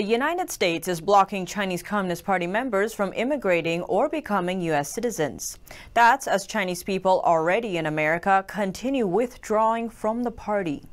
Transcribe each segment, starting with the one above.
The United States is blocking Chinese Communist Party members from immigrating or becoming U.S. citizens. That's as Chinese people already in America continue withdrawing from the party.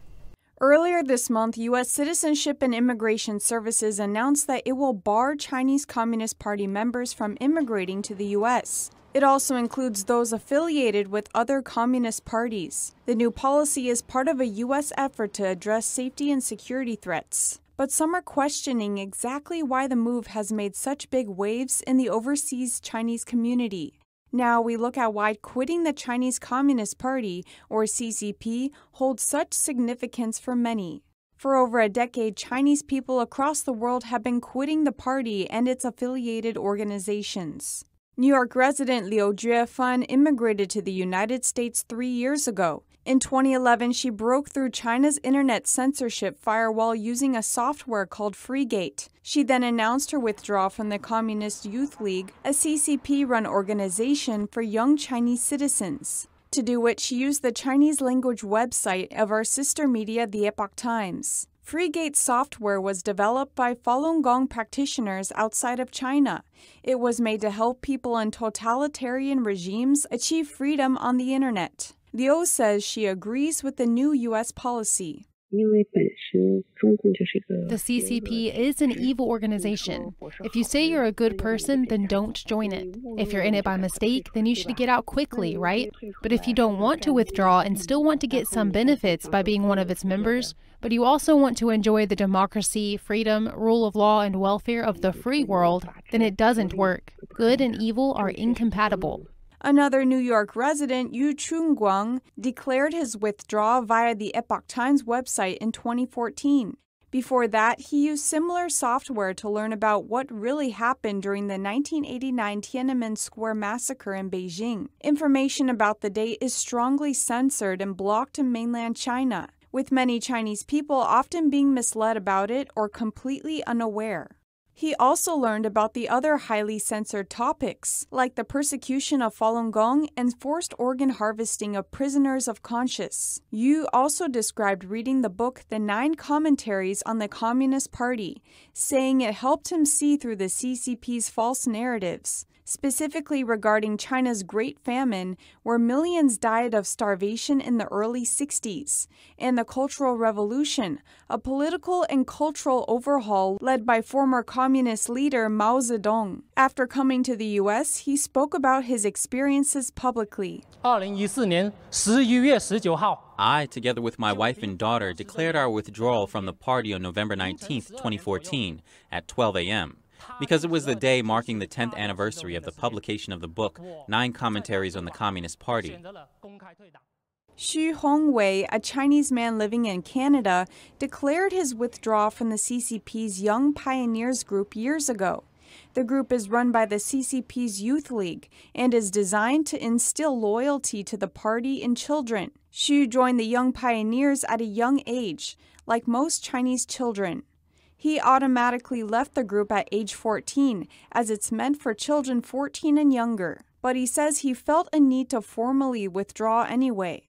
Earlier this month, U.S. Citizenship and Immigration Services announced that it will bar Chinese Communist Party members from immigrating to the U.S. It also includes those affiliated with other communist parties. The new policy is part of a U.S. effort to address safety and security threats but some are questioning exactly why the move has made such big waves in the overseas Chinese community. Now we look at why quitting the Chinese Communist Party, or CCP, holds such significance for many. For over a decade, Chinese people across the world have been quitting the party and its affiliated organizations. New York resident Liu Juefan immigrated to the United States three years ago. In 2011, she broke through China's internet censorship firewall using a software called Freegate. She then announced her withdrawal from the Communist Youth League, a CCP run organization for young Chinese citizens. To do which, she used the Chinese language website of our sister media, the Epoch Times. FreeGate software was developed by Falun Gong practitioners outside of China. It was made to help people in totalitarian regimes achieve freedom on the internet. Liu says she agrees with the new U.S. policy. The CCP is an evil organization. If you say you're a good person, then don't join it. If you're in it by mistake, then you should get out quickly, right? But if you don't want to withdraw and still want to get some benefits by being one of its members, but you also want to enjoy the democracy, freedom, rule of law, and welfare of the free world, then it doesn't work. Good and evil are incompatible. Another New York resident, Yu Chung-guang, declared his withdrawal via the Epoch Times website in 2014. Before that, he used similar software to learn about what really happened during the 1989 Tiananmen Square massacre in Beijing. Information about the date is strongly censored and blocked in mainland China, with many Chinese people often being misled about it or completely unaware. He also learned about the other highly censored topics, like the persecution of Falun Gong and forced organ harvesting of prisoners of conscience. Yu also described reading the book The Nine Commentaries on the Communist Party, saying it helped him see through the CCP's false narratives specifically regarding China's Great Famine, where millions died of starvation in the early 60s, and the Cultural Revolution, a political and cultural overhaul led by former communist leader Mao Zedong. After coming to the U.S., he spoke about his experiences publicly. 2014年11月19号, I, together with my wife and daughter, declared our withdrawal from the party on November 19, 2014, at 12 a.m because it was the day marking the 10th anniversary of the publication of the book, Nine Commentaries on the Communist Party. Xu Hongwei, a Chinese man living in Canada, declared his withdrawal from the CCP's Young Pioneers Group years ago. The group is run by the CCP's Youth League and is designed to instill loyalty to the party in children. Xu joined the Young Pioneers at a young age, like most Chinese children. He automatically left the group at age 14, as it's meant for children 14 and younger. But he says he felt a need to formally withdraw anyway.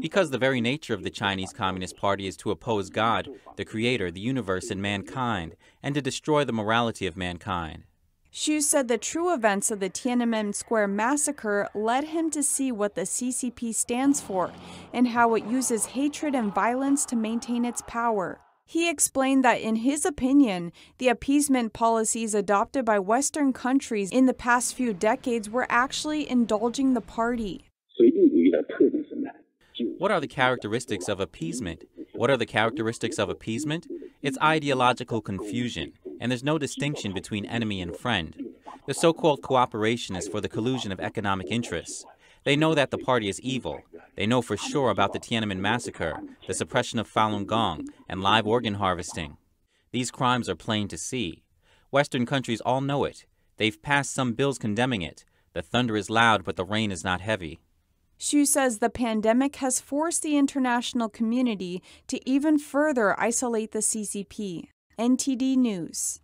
Because the very nature of the Chinese Communist Party is to oppose God, the Creator, the universe, and mankind, and to destroy the morality of mankind. Xu said the true events of the Tiananmen Square massacre led him to see what the CCP stands for and how it uses hatred and violence to maintain its power. He explained that, in his opinion, the appeasement policies adopted by Western countries in the past few decades were actually indulging the party. What are the characteristics of appeasement? What are the characteristics of appeasement? It's ideological confusion, and there's no distinction between enemy and friend. The so called cooperation is for the collusion of economic interests. They know that the party is evil. They know for sure about the Tiananmen massacre, the suppression of Falun Gong, and live organ harvesting. These crimes are plain to see. Western countries all know it. They've passed some bills condemning it. The thunder is loud, but the rain is not heavy. Xu says the pandemic has forced the international community to even further isolate the CCP. NTD News.